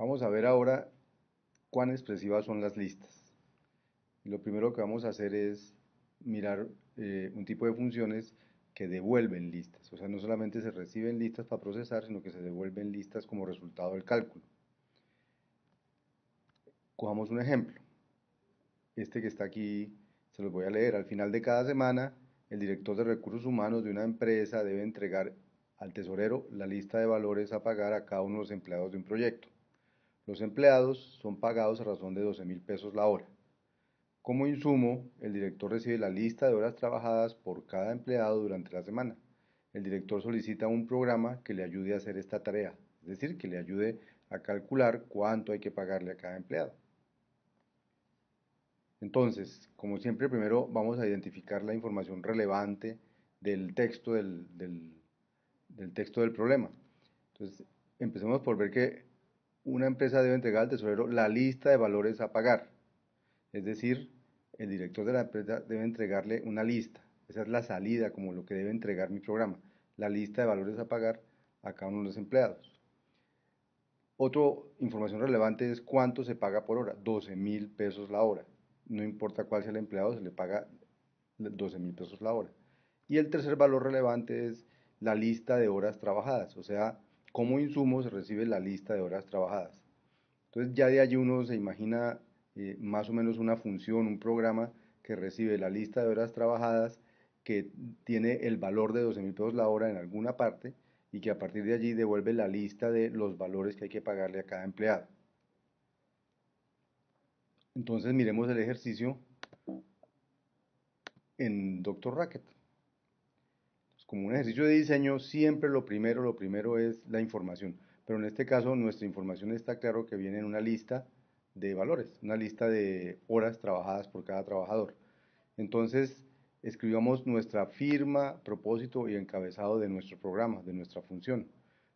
Vamos a ver ahora cuán expresivas son las listas. Lo primero que vamos a hacer es mirar eh, un tipo de funciones que devuelven listas. O sea, no solamente se reciben listas para procesar, sino que se devuelven listas como resultado del cálculo. Cojamos un ejemplo. Este que está aquí, se los voy a leer. Al final de cada semana, el director de recursos humanos de una empresa debe entregar al tesorero la lista de valores a pagar a cada uno de los empleados de un proyecto. Los empleados son pagados a razón de 12 mil pesos la hora. Como insumo, el director recibe la lista de horas trabajadas por cada empleado durante la semana. El director solicita un programa que le ayude a hacer esta tarea, es decir, que le ayude a calcular cuánto hay que pagarle a cada empleado. Entonces, como siempre, primero vamos a identificar la información relevante del texto del, texto del problema. Entonces, empecemos por ver que una empresa debe entregar al tesorero la lista de valores a pagar. Es decir, el director de la empresa debe entregarle una lista. Esa es la salida, como lo que debe entregar mi programa. La lista de valores a pagar a cada uno de los empleados. Otra información relevante es cuánto se paga por hora. 12 mil pesos la hora. No importa cuál sea el empleado, se le paga 12 mil pesos la hora. Y el tercer valor relevante es la lista de horas trabajadas, o sea, como insumo se recibe la lista de horas trabajadas. Entonces ya de allí uno se imagina eh, más o menos una función, un programa que recibe la lista de horas trabajadas, que tiene el valor de 12 mil pesos la hora en alguna parte y que a partir de allí devuelve la lista de los valores que hay que pagarle a cada empleado. Entonces miremos el ejercicio en Dr. Racket como un ejercicio de diseño, siempre lo primero, lo primero es la información. Pero en este caso, nuestra información está claro que viene en una lista de valores, una lista de horas trabajadas por cada trabajador. Entonces, escribamos nuestra firma, propósito y encabezado de nuestro programa, de nuestra función.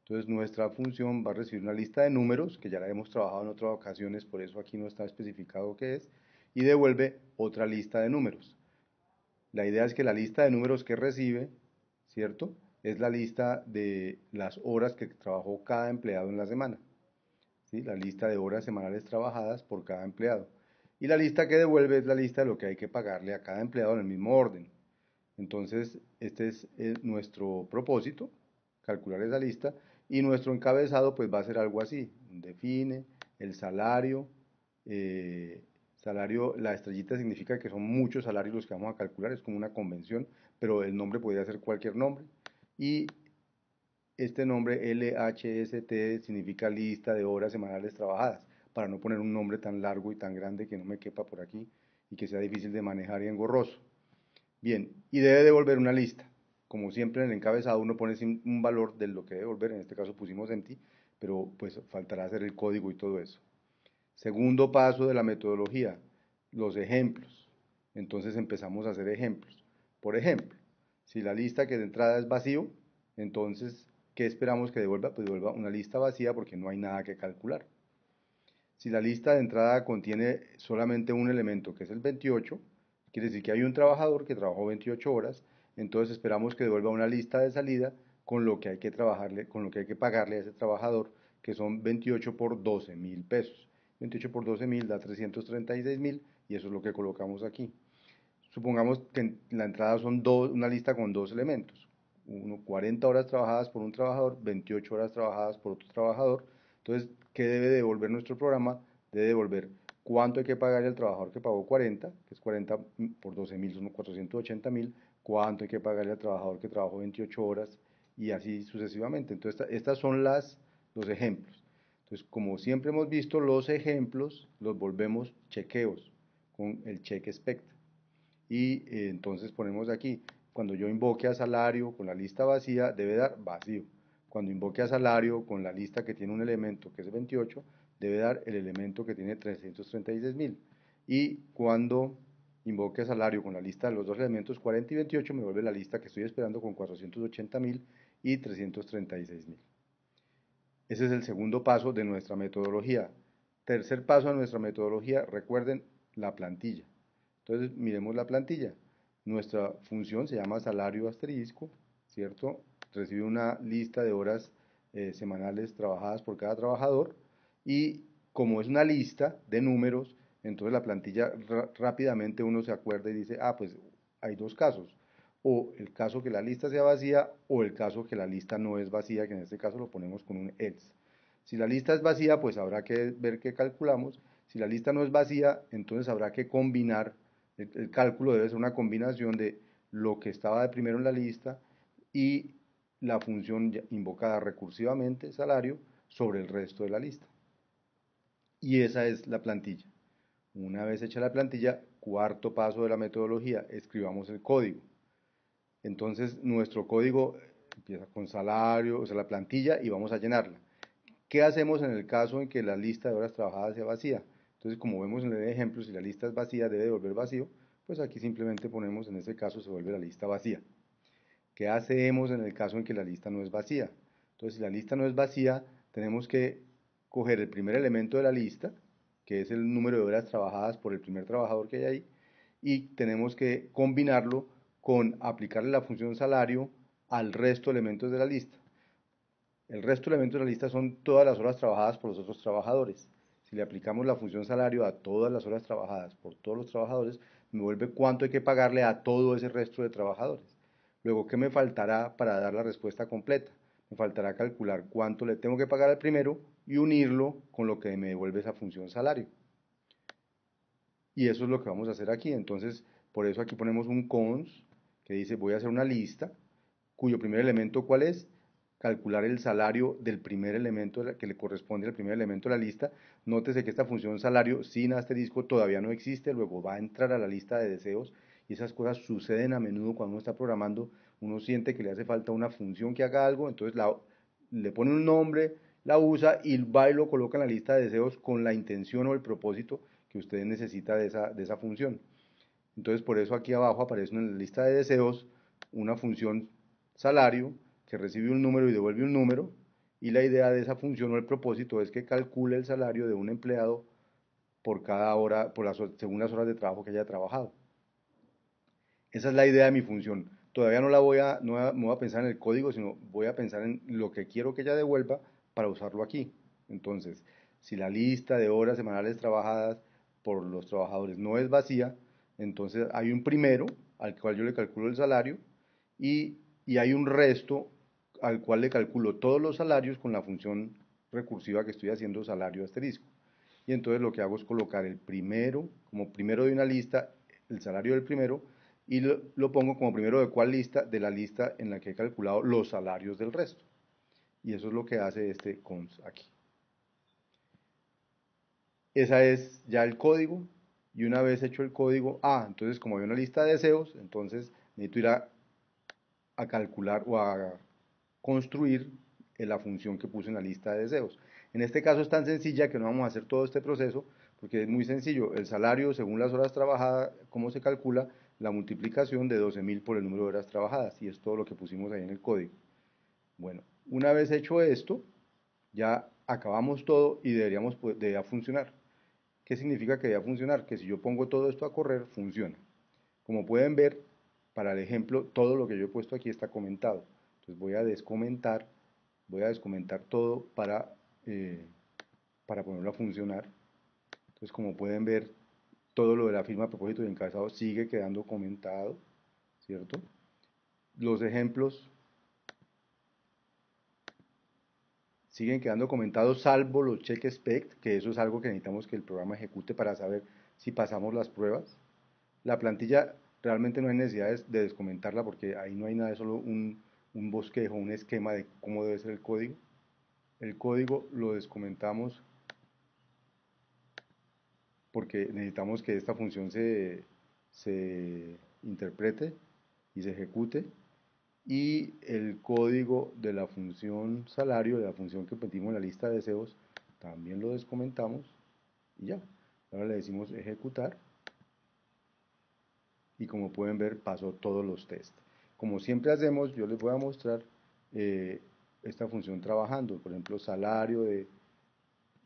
Entonces, nuestra función va a recibir una lista de números, que ya la hemos trabajado en otras ocasiones, por eso aquí no está especificado qué es, y devuelve otra lista de números. La idea es que la lista de números que recibe ¿cierto? Es la lista de las horas que trabajó cada empleado en la semana. ¿sí? La lista de horas semanales trabajadas por cada empleado. Y la lista que devuelve es la lista de lo que hay que pagarle a cada empleado en el mismo orden. Entonces, este es eh, nuestro propósito, calcular esa lista. Y nuestro encabezado pues va a ser algo así. Define el salario, eh, Salario, la estrellita significa que son muchos salarios los que vamos a calcular, es como una convención, pero el nombre podría ser cualquier nombre. Y este nombre LHST significa lista de horas semanales trabajadas, para no poner un nombre tan largo y tan grande que no me quepa por aquí y que sea difícil de manejar y engorroso. Bien, y debe devolver una lista. Como siempre en el encabezado uno pone un valor de lo que debe devolver, en este caso pusimos ti, pero pues faltará hacer el código y todo eso. Segundo paso de la metodología, los ejemplos. Entonces empezamos a hacer ejemplos. Por ejemplo, si la lista que de entrada es vacío, entonces, ¿qué esperamos que devuelva? Pues devuelva una lista vacía porque no hay nada que calcular. Si la lista de entrada contiene solamente un elemento, que es el 28, quiere decir que hay un trabajador que trabajó 28 horas, entonces esperamos que devuelva una lista de salida con lo que hay que trabajarle, con lo que hay que pagarle a ese trabajador, que son 28 por 12 mil pesos. 28 por 12 mil da 336 mil y eso es lo que colocamos aquí. Supongamos que la entrada son dos, una lista con dos elementos. Uno, 40 horas trabajadas por un trabajador, 28 horas trabajadas por otro trabajador. Entonces, ¿qué debe devolver nuestro programa? Debe devolver cuánto hay que pagar al trabajador que pagó 40, que es 40 por 12 mil, son 480 mil, cuánto hay que pagarle al trabajador que trabajó 28 horas y así sucesivamente. Entonces, estas son las, los ejemplos. Entonces, como siempre hemos visto, los ejemplos los volvemos chequeos con el cheque expect. Y eh, entonces ponemos aquí, cuando yo invoque a salario con la lista vacía, debe dar vacío. Cuando invoque a salario con la lista que tiene un elemento que es 28, debe dar el elemento que tiene 336.000. Y cuando invoque a salario con la lista de los dos elementos 40 y 28, me vuelve la lista que estoy esperando con 480.000 y 336.000. Ese es el segundo paso de nuestra metodología. Tercer paso de nuestra metodología, recuerden la plantilla. Entonces, miremos la plantilla. Nuestra función se llama salario asterisco, ¿cierto? Recibe una lista de horas eh, semanales trabajadas por cada trabajador y como es una lista de números, entonces la plantilla rápidamente uno se acuerda y dice, ah, pues hay dos casos, o el caso que la lista sea vacía o el caso que la lista no es vacía, que en este caso lo ponemos con un else. Si la lista es vacía, pues habrá que ver qué calculamos. Si la lista no es vacía, entonces habrá que combinar. El, el cálculo debe ser una combinación de lo que estaba de primero en la lista y la función invocada recursivamente, salario, sobre el resto de la lista. Y esa es la plantilla. Una vez hecha la plantilla, cuarto paso de la metodología, escribamos el código entonces, nuestro código empieza con salario, o sea, la plantilla, y vamos a llenarla. ¿Qué hacemos en el caso en que la lista de horas trabajadas sea vacía? Entonces, como vemos en el ejemplo, si la lista es vacía, debe volver vacío, pues aquí simplemente ponemos, en ese caso, se vuelve la lista vacía. ¿Qué hacemos en el caso en que la lista no es vacía? Entonces, si la lista no es vacía, tenemos que coger el primer elemento de la lista, que es el número de horas trabajadas por el primer trabajador que hay ahí, y tenemos que combinarlo con aplicarle la función salario al resto de elementos de la lista. El resto de elementos de la lista son todas las horas trabajadas por los otros trabajadores. Si le aplicamos la función salario a todas las horas trabajadas por todos los trabajadores, me vuelve cuánto hay que pagarle a todo ese resto de trabajadores. Luego, ¿qué me faltará para dar la respuesta completa? Me faltará calcular cuánto le tengo que pagar al primero y unirlo con lo que me devuelve esa función salario. Y eso es lo que vamos a hacer aquí. Entonces, por eso aquí ponemos un cons que dice voy a hacer una lista cuyo primer elemento cuál es, calcular el salario del primer elemento que le corresponde al primer elemento de la lista. Nótese que esta función salario sin asterisco todavía no existe, luego va a entrar a la lista de deseos y esas cosas suceden a menudo cuando uno está programando, uno siente que le hace falta una función que haga algo, entonces la, le pone un nombre, la usa y va y lo coloca en la lista de deseos con la intención o el propósito que usted necesita de esa, de esa función. Entonces, por eso aquí abajo aparece en la lista de deseos una función salario que recibe un número y devuelve un número. Y la idea de esa función o el propósito es que calcule el salario de un empleado por cada hora, por las, según las horas de trabajo que haya trabajado. Esa es la idea de mi función. Todavía no la voy a, no voy a pensar en el código, sino voy a pensar en lo que quiero que ella devuelva para usarlo aquí. Entonces, si la lista de horas semanales trabajadas por los trabajadores no es vacía, entonces hay un primero al cual yo le calculo el salario y, hay un resto al cual le calculo todos los salarios con la función recursiva que estoy haciendo salario asterisco. Y entonces lo que hago es colocar el primero como primero de una lista, el salario del primero, y lo, lo, pongo como primero de cuál lista, de la lista en la que he calculado los salarios del resto. Y eso es lo que hace este cons aquí. esa es ya el código y una vez hecho el código, ah, entonces como hay una lista de deseos, entonces necesito ir a, calcular o a construir la función que puse en la lista de deseos. En este caso es tan sencilla que no vamos a hacer todo este proceso, porque es muy sencillo. El salario, según las horas trabajadas, cómo se calcula, la multiplicación de 12.000 por el número de horas trabajadas, y es todo lo que pusimos ahí en el código. Bueno, una vez hecho esto, ya acabamos todo y deberíamos, pues, debería funcionar. ¿Qué significa que a funcionar? Que si yo pongo todo esto a correr, funciona. Como pueden ver, para el ejemplo, todo lo que yo he puesto aquí está comentado. Entonces voy a descomentar, voy a descomentar todo para, eh, para ponerlo a funcionar. Entonces como pueden ver, todo lo de la firma a propósito y encabezado sigue quedando comentado, ¿cierto? Los ejemplos siguen quedando comentados, salvo los check expect, que eso es algo que necesitamos que el programa ejecute para saber si pasamos las pruebas. La plantilla realmente no hay necesidad de descomentarla porque ahí no hay nada, es solo un, un bosquejo, un esquema de cómo debe ser el código. El código lo descomentamos porque necesitamos que esta función se interprete y se ejecute y el código de la función salario, de la función que pedimos en la lista de deseos, también lo descomentamos y ya. Ahora le decimos ejecutar y como pueden ver pasó todos los test. Como siempre hacemos, yo les voy a mostrar eh, esta función trabajando, por ejemplo salario de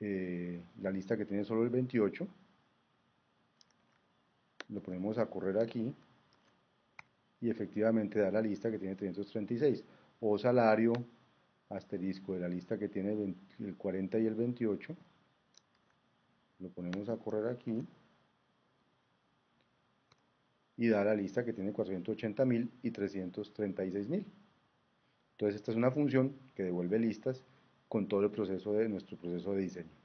eh, la lista que tiene solo el 28, lo ponemos a correr aquí y efectivamente da la lista que tiene 336 o salario asterisco de la lista que tiene el 40 y el 28 lo ponemos a correr aquí y da la lista que tiene 480.000 y 336.000 entonces esta es una función que devuelve listas con todo el proceso de nuestro proceso de diseño